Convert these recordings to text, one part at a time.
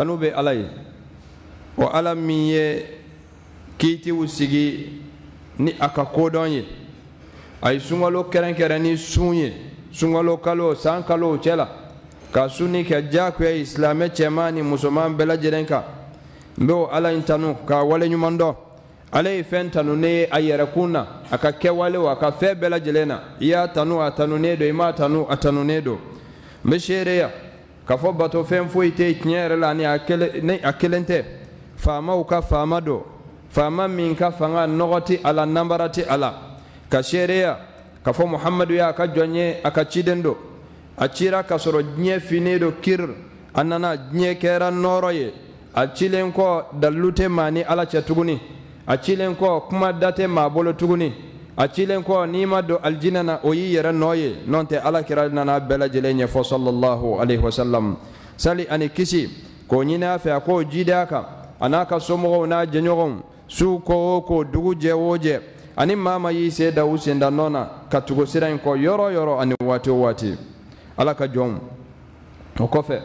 tanu bɛ ala ye wa ala min ye kiitiw sigi ni a ka kodɔn ye a ye sunkalo kɛrɛnkɛrɛn ni sun ye sunkalo kalo san kalo cɛ la ka sunni kɛ diyagoya ye silamɛ cɛman ni musoman bɛɛ lajɛlen kan n bɛ o ala in tanu k'a waleɲuman dɔn ale ye fɛn tanu ne ye a yɛrɛkun na a ka kɛwalew a ka fɛn bɛɛ lajɛlen na i y'a tanu a tanunen don i m'a tanu a tanunen don n bɛ seereya ka fɔ bato fɛn foyi tɛ tiɲɛ yɛrɛ la ni a kelen tɛ faamaw ka faama don faama min ka fanga nɔgɔ tɛ a la nanbara tɛ a la ka seereya ka fɔ muhamadu y'a ka jɔn ye a ka ciden don a cira ka sɔrɔ diɲɛ fini do kiri a nana diɲɛ kɛra nɔɔrɔ ye a cilen kɔ dalilu tɛ maa ni ala cɛ tuguni a cilen kɔ kuma da tɛ maa bolo tuguni accilen ko nima do aljinana o yi yerannoye noon te alakira nana bela jele ñe fo sallllahu alayhi wa sallam sali ani kisi ko ñine a fe a ko jiidea ka a na ka somoxow na jeñoxon suu kowo ko dugu jewoje ani mama yi seeda wusinda noona ka tugu siren ko yoro yoro ani waati o waati ala ka jon o kofe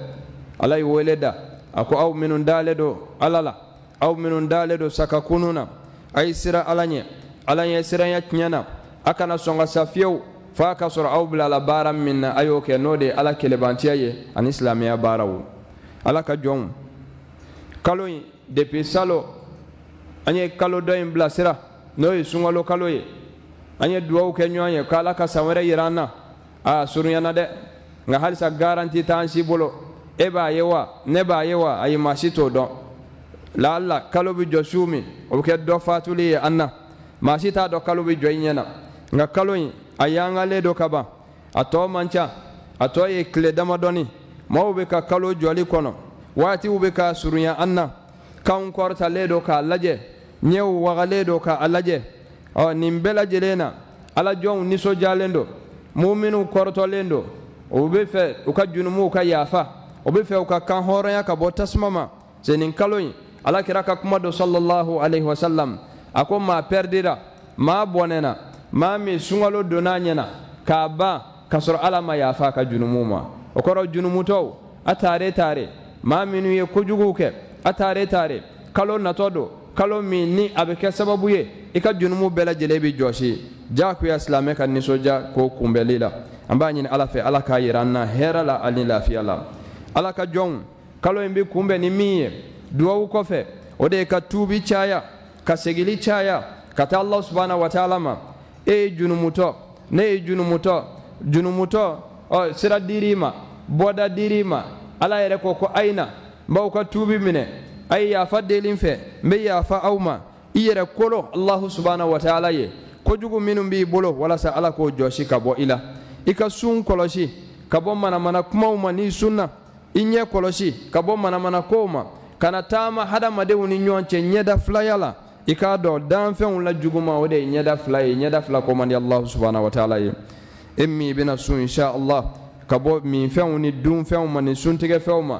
alay weleda a ko aw minu dale do ala la aw minu dale do saka kununa ay sira ala ñe ala ɲɛ siranya tiɲɛna a kana sɔn ka sa fiyewu f'a ka sɔrɔ aw bilala baara min na a y'o kɛ n'o de ala kelebantiya ye ani silamɛya baaraw ala ka jɔnw kalo in depi salo an ye kalo dɔ in bilasira n'o ye sunkalo kalo ye an ye duwawu kɛ ɲɔgɔn ye ko ka san wɛrɛ yira an na a surunyana dɛ nka halisa garanti t'an si bolo e b'a ye wa ne b'a ye wa ayi maa si t'o dɔn lahala kalo bɛ jɔ su min o bɛ kɛ dɔ fatuli ye an na maasi t'a dɔ kalo be jɔi ɲɛ na nka kalo ye a yangale do ka ban a tɔɔ man ca a tɔɔ ye kile damadɔni maw be ka kalo jɔli kɔnɔ waatiw be ka surunya an na kan kɔrɔtale do k'a lajɛ ɲɛw wagale do ka a lajɛ ɔ nin bɛɛ lajɛlen na ala jɔnw ninsɔjalen do muminw kɔrɔtɔlen do o be fɛ u ka junumuw ka yaafa o be fɛ u ka kan hɔrɔnya ka bɔ tasuma ma se nin kalo ye ala kira ka kuma do sallallahu alaihi wasallam a ko maa pɛridira maa bɔnɛna maa min sunkalo donna a ɲɛna k'a ban k'a sɔrɔ ala ma yafa a ka junumu ma o kɔrɔ junumutɔw a tare tare maa minnu ye kojuguw kɛ a tare tare kalo natɔ don kalo min ni a bɛ kɛ sababu ye i ka junumu bɛɛ lajɛlen bɛ jɔsi jaakuya silamɛ ka nisɔndiya k'o kunbɛli la an b'a ɲini ala fɛ ala k'a yira an na hɛrɛ la ani lafiya la ala ka jɔnw kalo in bɛ kunbɛn ni min ye duwawu kɔfɛ o de ye ka tuubi caya kasegili segili caya ka taa allah subhanahu wa taala ma e ye junumutɔ ne ye junumutɔ junumutɔ ɔ oh, sira dir'i ma bɔda dir'i ma ala yɛrɛ ko ko ayina n b'aw ka tuubi minɛ a ye yaafa deli fɛ n bɛ yaafa aw ma i yɛrɛ kolo allahu subhanahu wa taala ye kojugu minnu b'i bolo walasa ala k'o jɔsi ka bɔ i la i ka sun kɔlɔsi ka bɔ manamana kumaw ma n'i sunna i ɲɛ kɔlɔsi ka bɔ manamana kow ma kana taama hadamadenw ni ɲɔgɔn cɛ ɲɛda filaya la i k'a dɔn danfɛnw la juguma o de ye ɲɛda fila ye ɲɛda fila ko man di alahu subahana wa taala ye e min i bɛna sun insha allah ka bɔ minfɛnw ni dunfɛnw ma ni suntigɛfɛnw ma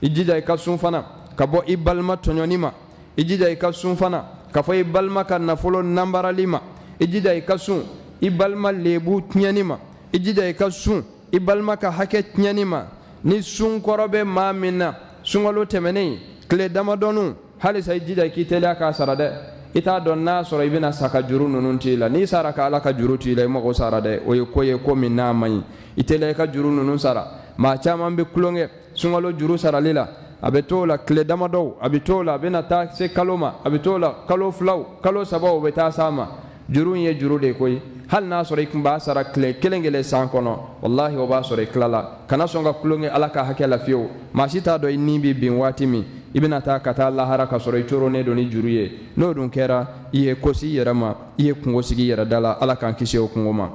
i jija i ka sun fana ka bɔ i balima tɔɲɔni ma i jija i ka sun fana ka fɔ i balima ka nafolo nanbarali ma i jija i ka sun i balima lebu tiɲɛni ma i jija i ka sun i balima ka hakɛ tiɲɛni ma ni sun bɛ maa min na sunkalo tɛmɛnen tile damadɔninw halisa i jija k'i teliya k'a sara dɛ i t'a dɔn n'a sɔrɔ i bɛna sa ka juru ninnu t'i la n'i sara ka ala ka juru t'i la i mago sara dɛ o ye ko ye ko min n'a man ɲi i teliya i ka juru ninnu sara ma caman bɛ tulonkɛ sungalo juru sarali la a bɛ t'o la tile damadɔw a bɛ t'o la a bɛna taa se kalo ma a bɛ t'o la kalo filaw kalo sabaw bɛ taa s'a ma juru ye juru de koyi hali n'a sɔrɔ i kun b'a sara tile kelen kelen san kɔnɔ wallahi o b'a sɔrɔ i tilala kana sɔn ka tulonkɛ ala ka hakɛ la fiyewu maa si t'a dɔn i ni bɛ bin waati min i bɛna taa ka taa lahara ka sɔrɔ i coronen don ni juru ye n'o dun kɛra i ye kosi i yɛrɛ ma i ye kungo sigi i yɛrɛ da la ala k'an kisi o kungo ma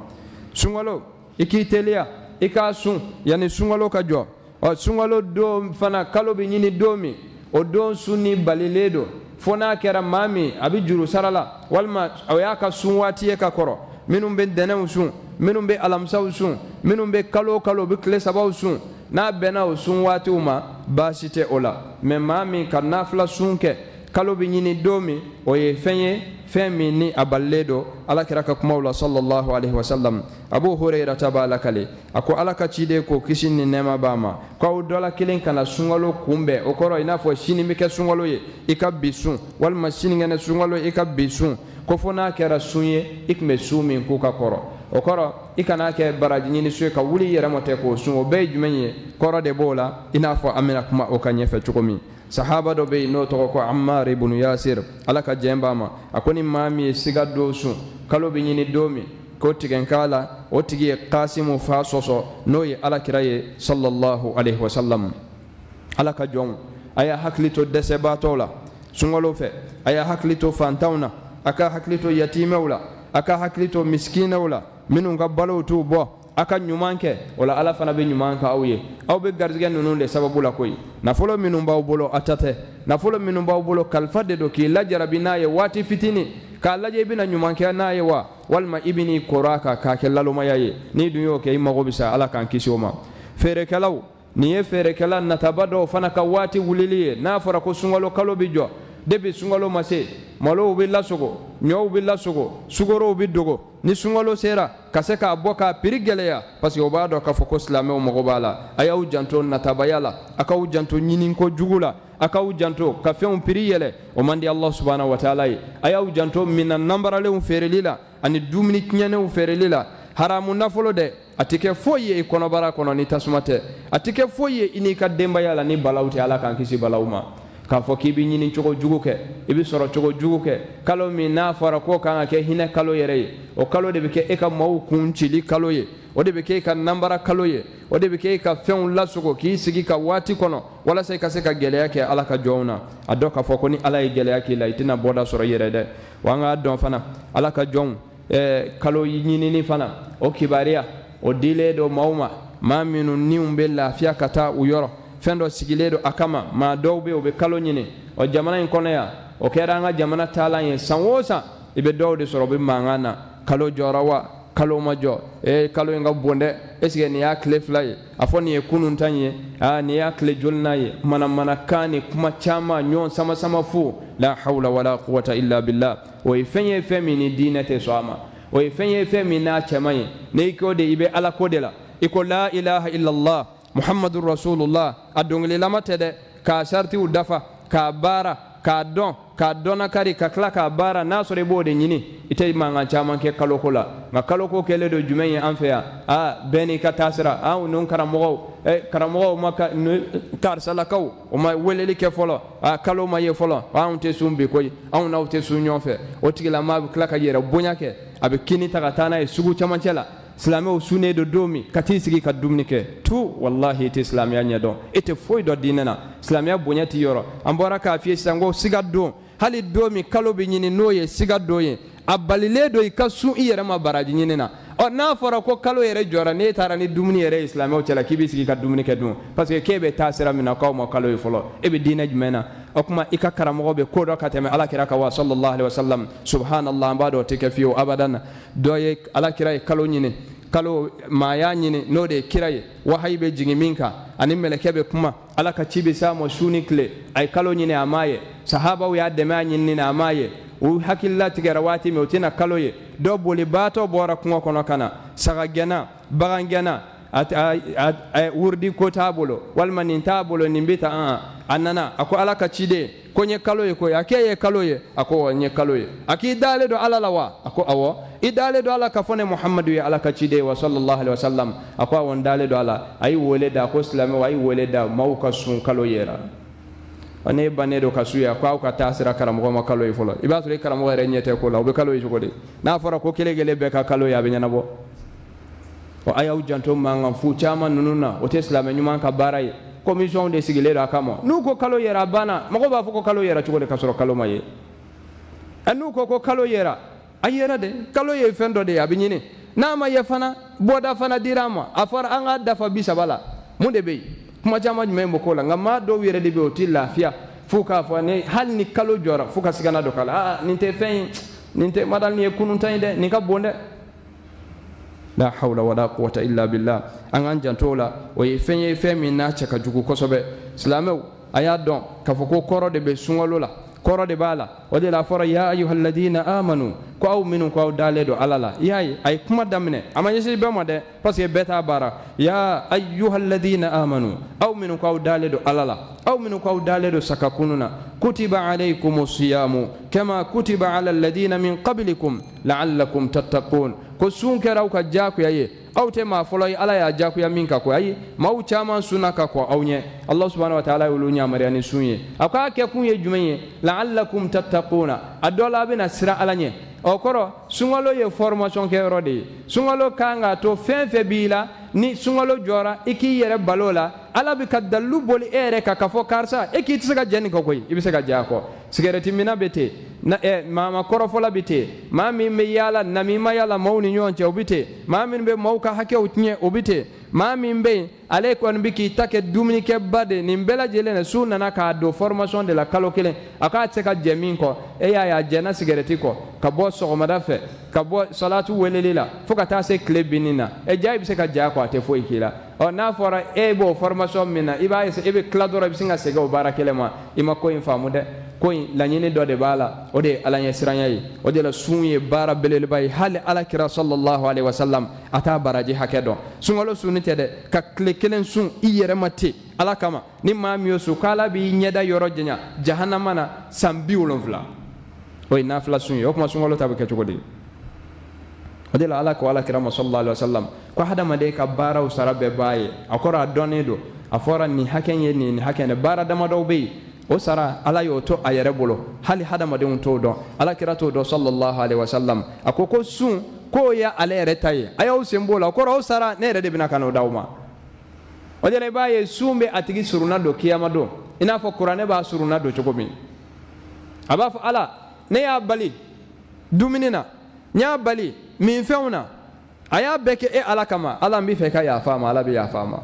sunkalo i k'i teliya i k'a sun yanni sunkalo ka jɔ ɔ sunkalo don fana kalo bɛ ɲini don min o don sun ni balilen don fo n'a kɛra maa min a bɛ juru sara la walima o y'a ka sun waati ye ka kɔrɔ minnu bɛ ntɛnɛnw sun minnu bɛ alamisaw sun minnu bɛ kalo o kalo u bɛ tile sabaw sun n'a bɛnna o sun waatiw ma baasi tɛ o la mɛ maa min ka nafila sun kɛ kalo bɛ ɲini don min o ye fɛn ye fɛn min ni a balilen don ala kɛra ka kumaw la sallallahu alaihi wasallam abu hurairata b'a lakale a ko ala ka ciden ko kisi ni nɛɛma b'a ma k'aw dɔla kelen kana sunkalo kunbɛn o kɔrɔ i n'a fɔ sini bɛ kɛ sunkalo ye i ka bi sun walima sinikɛnɛ sunkalo i ka bi sun ko fo n'a kɛra sun ye i tun bɛ sun min k'u ka kɔrɔ o kɔrɔ i kana kɛ baraji ɲini su ye ka wuli i yɛrɛ mɔ k'o sun o bɛɛ ye jumɛn ye kɔrɔ de b'o la i n'a fɔ an bena kuma o ka ɲɛfɛ cogo min sahaba dɔ be yen n'o tɔgɔ ko ammar ibnu yasir ala ka jɛn b'a ma a ko ni maa min ye siga don sun kalo be ɲini don min ko tigɛn k'a la o tigi ye kasimu fa sɔsɔ n'o ye alakira ye sallallahu alaihi wasallam ala ka jɔnw a y'a hakili to dɛsɛbaatɔw la sunkalo fɛ a y'a hakili to fantanw na a ka hakili to yatimɛw la a ka hakili to misikinaw la minnu ka balow t'u bɔ a ka ɲuman kɛ o la ala fana bɛ ɲuman kɛ aw ye aw bɛ garijɛgɛ ninnu de sababu la koyi nafolo minnu b'aw bolo a ta tɛ nafolo minnu b'aw bolo kalifa de don k'i lajarabi n'a ye waati fitinin k'a lajɛ i bɛna ɲuman kɛ n'a ye wa walima i bɛn'i kɔrɔ a kan k'a kɛ lalomaya ye n'i dun y'o kɛ i mago bɛ sa ala k'an kisi o ma feerekɛlaw nin ye feerekɛla nataba dɔw fana ka waati wulili ye n'a fɔra ko sunkalo kalo bɛ jɔ debi sungalo ma se malow be lasogo ɲɔw be lasogo sugorow be dogo ni sungalo sera ka se k'a bɔ k'a piri gwɛlɛya parsike o b'a dɔn k'a fɔ ko silamɛw mɔgɔ b'a la a y'aw janto natabaya la a k'aw janto ɲininko jugu la a k'aw janto ka fɛnw piri yɛlɛ o man di allah subahana wataala ye a y'aw janto mina nanbaralenw feereli la ani dumuni tiɲɛnenw feereli la haramu nafolo dɛ a tɛ kɛ foyi ye i kɔnɔbara kɔnɔ ni tasuma tɛ a tɛ kɛ foyi ye i n'i ka denbaya la ni balaw tɛ ala k'an kisi balaw ma k'a fɔ k'i bi ɲini cogo jugu kɛ i bi sɔrɔ cogo jugu kɛ kalo min n'a fɔra k'o kan ka kɛ hinɛ kalo yɛrɛ ye o kalo de bɛ kɛ e ka maaw kun cili kalo ye o de bɛ kɛ e ka nanbara kalo ye o de bɛ kɛ e ka fɛnw lasogo k'i sigi ka waati kɔnɔ walasa i ka se ka gɛlɛya kɛ ala ka jɔnw na a dɔ k'a fɔ ko ni ala ye gɛlɛya k'i la i tɛna bɔda sɔrɔ i yɛrɛ dɛ wa an k'a dɔn fana ala ka jɔnw ɛɛ kalo ɲinini fana o kibaruya o dilen do maaw ma maa minnu niw bɛ lafiya ka taa u yɔrɔ fɛn dɔ sigilen do a kama maa dɔw be o be kalo ɲini o jamana ɲi kɔnɔ ya o kɛra an ka jamana taalan ye san o san i be dɔw de sɔrɔ o be mangan na kalo jɔra wa kalo ma jɔ e kalo in ka bon dɛ esike nin y'a tile fila ye a fɔ nin ye kunun tan ye a ni y'a tile joli n'a ye manamanakan ni kuma caaman ɲɔgɔn samasama fu la hawla wala quwata illa billah o ye fɛn ye fɛn min ni diinɛ tɛ sɔn a ma o ye fɛn ye fɛn min n'a cɛman ye n'i k'o de i be ala ko de la i ko la ilaha illallah muhammadu rasulullah a dɔngililama tɛ dɛ k'a saritiw dafa k'a baara k'a dɔn k'a dɔnnakari ka kila k'a baara n'a sɔrɔ i b'o de ɲini i tɛ mankan caman kɛ kaloko la nka kaloko kɛlen don jumɛn ye an fɛ yan a bɛɛ n'i ka taasira e, a ninnu karamɔgɔw karamɔgɔw ma karisalakaw o ma weleli kɛ fɔlɔ a kalo ma ye fɔlɔ anw tɛ sun bi koyi anw n'aw tɛ sun ɲɔgɔn fɛ o tigilamaa bɛ kila ka yɛrɛ bonya kɛ a bɛ kini ta ka taa n'a ye sugu camancɛ la silamɛw sunnen do don min ka t'i sigi ka dumuni kɛ tu wallahi i tɛ silamɛya ɲɛ dɔn i tɛ foyi dɔ diinɛ na silamɛya bonya t'i yɔrɔ an bɔra k'a f'i ye sisan ko siga don hali don min kalo bɛ ɲini n'o ye siga don ye a balilen don i ka sun i yɛrɛ ma baraji ɲini na ɔ n'a fɔra ko kalo yɛrɛ jɔra n'e taara ni dumuni yɛrɛ ye silamɛw cɛla k'i b'i sigi ka dumuni kɛ dun parce que k'e bɛ taa sira min na k'aw ma kalo ye fɔlɔ e bɛ diinɛ jumɛn na o kuma i ka karamɔgɔ bɛ ko dɔ ka tɛmɛ alakira kan wa sallallahu alaihi wasallam subhanallah an b'a dɔn o tɛ kɛ fiyewu abadan dɔ ye alakira ye kalo ɲini kalo maa y'a ɲini n'o de ye kira ye wahayi bɛ jigin min kan ani mɛlɛkɛ bɛ kuma ala ka ci bɛ s'a ma su ni tile a ye kalo ɲini a m'a ye sahabaw y'a dɛmɛ a ɲinini na a m'a ye u hakilila tigɛra waati min o tɛna kalo ye dɔ bolibaatɔ bɔra kungo kɔnɔ ka na saga gɛnna bagan gɛnna wurudi ko t'a bolo walima nin t'a bolo nin bɛ tan an a nana a ko ala ka ciden ko n ye kalo ye koyi a k'e ye kalo ye a ko n ye kalo ye a k'i dalen don ala la wa a ko awɔ i dalen don ala ka fɔ ne muhamadu ye ala ka ciden wa sallallahu alaihi wa sallam a ko awɔ n dalen don a la a y'i wele da a ko silamɛw a y'i wele da maaw ka sun kalo yera. ne bane do ka su ya ko aw ka taa sira karamɔgɔ ma kalo ye fɔlɔ i b'a sɔrɔ i karamɔgɔ yɛrɛ ɲɛ tɛ ko la o be kalo ye cogo di n'a fɔra ko kele kelen bɛɛ ka kalo ye a bɛ ɲɛnabɔ ɔ a y'aw janto mankan fu caman ninnu na o tɛ silamɛ ɲuman ka baara ye commission de sigile do a kama n'u ko kalo yɛrɛ a banna mɔgɔw b'a fɔ ko kalo yɛrɛ cogo di ka sɔrɔ kalo ma ye ɛ e n'u ko ko kalo yɛrɛ a yɛrɛ de kalo ye fɛn dɔ de ye a bɛ ɲini n'a ma ye fana bɔda fana dira a ma a fɔra an k'a dafa bi saba la mun de be yen kuma caman jumɛn bɛ k'o la nka maa dɔw yɛrɛ de bɛ yen o tɛ lafiya f'u k'a fɔ ne hali ni kalo jɔra f'u ka sigana dɔ k'a la aa ah, nin tɛ fɛn ye nin tɛ madali nin ye kununtan ye dɛ nin ka bon dɛ la hawla wala quwwata illa billah an k'an janto o la o ye fɛn ye fɛn min n'a cɛ ka jugu kosɛbɛ silamɛw a y'a dɔn k'a fɔ ko kɔrɔ de bɛ sunkalo la korode bala o de la fɔra ya ayuha alladina amanu ko aw minnu ko aw dalen don ala la i y'a ye a ye kuma daminɛ a ma ɲɛsin bɛɛ ma dɛ parce que bɛɛ t'a baara ya ayuha alladina amanu aw minnu ko aw dalen don ala la aw minnu ko aw dalen don sakakunu na kutiba alaykum siyamu kama kutiba ala alladina min qablikum laallakum tattaqun ko sun kɛra aw ka jaakuya ye aw tɛ maa fɔlɔ ye ala y'a jagoya min ka kɔ ayi maaw caman sunna ka kɔ aw ɲɛ allah subhanahu wa ta'ala y'olu yamariya ni sun ye a k'a kɛ kun ye jumɛn ye la'allakum tattaquna a dɔ la a bɛna siran ala ɲɛ o kɔrɔ sunkalo ye formation kɛyɔrɔ de ye sunkalo kan k'a to fɛn fɛn b'i la ni sunkalo jɔra i k'i yɛrɛ balo la ala bɛ ka dalilu boli e yɛrɛ kan k'a fɔ karisa e k'i tɛ se ka jɛ nin kɔ koyi i bɛ se ka jɛ a kɔ sigɛrɛti minna bɛ ten Eh, mama kɔrɔfɔla bi ten maa min bɛ yaala namimaya la maaw ni ɲɔgɔn cɛ o bi ten maa min bɛ maaw ka hakɛw tiɲɛ o bi ten maa min bɛ yen ale kɔni bɛ k'i ta kɛ dumunikɛba de nin bɛɛ lajɛlen na su nana k'a don formation de la kalo kelen a k'a tɛ se ka jɛ min kɔ e y'a ye a jɛnna sigɛrɛti ka bɔ sɔgɔmada fɛ ka bɔ salatu weleli la fo ka taa se tile binni na e eh, ja i bɛ se ka ja kɔ a tɛ foyi k'i la ɔ n'a fɔra e eh, b'o formation min na i b'a e bɛ tila dɔrɔn i bɛ sin ka segin o baara kelen ma i ma ko in faamu dɛ ko in laɲini dɔ de b'a la o de ye ala ɲɛsiranya ye o de la sun ye baara belebeleba ye hali ala kira sallallahu alaihi wasallam a t'a baraji hakɛ dɔn sunkalo sunni tɛ dɛ ka tile kelen sun i yɛrɛ ma ten ala kama ni maa min y'o sun k'ala b'i ɲɛda yɔrɔ janya jahanama na san bi wolonfila o ye nafila sun ye o kuma sunkalo ta bɛ kɛ cogo di o de la ala ko ala kira ma sallallahu alaihi wasallam ko hadamaden ka baaraw sara bɛɛ b'a ye a kɔrɔ a dɔnnen don a fɔra nin hakɛ ye nin nin hakɛ nin baara damadɔw bɛ yen o sara ala y'o to a yɛrɛ bolo hali hadamadenw t'o dɔn ala kira t'o dɔn sallallahu alaihi wasallam a ko ko sun k'o ye ale yɛrɛ ta ye a y'aw sen b'o la o kɔrɔ o sara ne yɛrɛ de bɛna ka n'o d'aw ma o de la i b'a ye sun bɛ a tigi surunna don kiyama don i n'a fɔ kuranɛ b'a surunna don cogo min a b'a fɔ ala ne y'a bali dumuni na n y'a bali minfɛnw na a y'a bɛɛ kɛ e ala kama ala n b'i fɛ i ka yafa a ma ala bɛ yafa a ma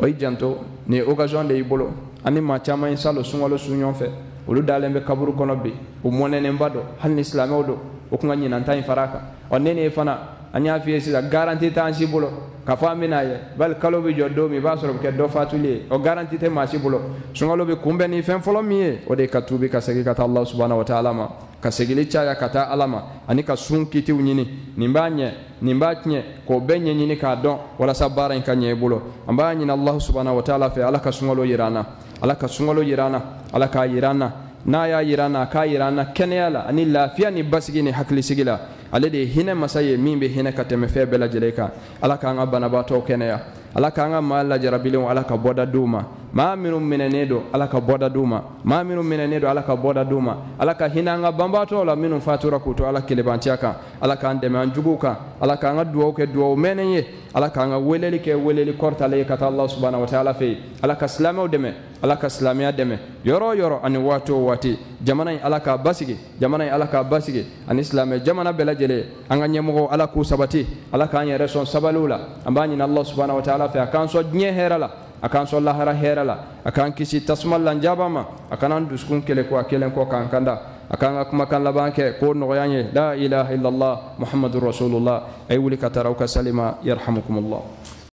o y'i janto nin ye occasion de y'i bolo ani maa caman ye salo sunkalo sun ɲɔgɔn fɛ olu dalen bɛ kaburu kɔnɔ bi o mɔnɛnenba dɔ hali ni silamɛw don o kun ka ɲinan ta in far'a kan ɔ ne ni e fana an y'a f'i ye sisan garanti t'an si bolo k'a fɔ an bɛna a ye bali kalo bɛ jɔ don min i b'a sɔrɔ o bɛ kɛ dɔ fatuli ye ɔ garanti tɛ maa si bolo sunkalo bɛ kunbɛn ni fɛn fɔlɔ min ye o de ye ka tuubi ka segin ka taa alahu subahana wa taala ma ka segili caya ka taa ala ma ani ka sun kitiw ɲini nin b'a ɲɛ nin b'a tiɲɛ k'o bɛɛ ɲɛɲini k'a dɔn walasa baara in ka ɲɛ i bolo an b'a ɲini alahu subahana wa taala fɛ ala ka sunkalo yira an na ala ka sunkalo yira an na ala k'a yira an na n'a y'a yira an na a k'a yira an na kɛnɛya la ani lafiya ni basigi ni hakilisigi la ale de ye hinɛ masa ye min bɛ hinɛ ka tɛmɛ fɛn bɛɛ lajɛlen kan ala k'an ka banabaatɔ kɛnɛya ala k'an ka maa lajarabilenw ala ka bɔda di u ma maminu minnu minɛnen don ala ka bɔda d'u ma maa minnu minɛnen don ala ka bɔda d'u la minu fatura kuto ala kelebantiya alaka ala k'an alaka an juguw kan ala k'an ka duwawu ye ala k'an weleli ke weleli korta ye ka allah subhanahu wa taala fɛ alaka ala udeme alaka dɛmɛ ala ka yoro dɛmɛ ani watu wati jamana in ala k'a jamana in ala k'a ani silamɛ jamana bɛɛ lajɛlen an ka ɲɛmɔgɔw ala sabati alaka k'an yɛrɛ sabalula sabaliw na allah subhanahu wa taala fɛ a k'an sɔn diɲɛ la akan so lahara herala akan kisi tasmal lan jabama akan kun kele ko akelen ko kan kanda akan akuma kan labanke ko no yanye la ilaha illallah muhammadur rasulullah ay wulika ka salima yarhamukumullah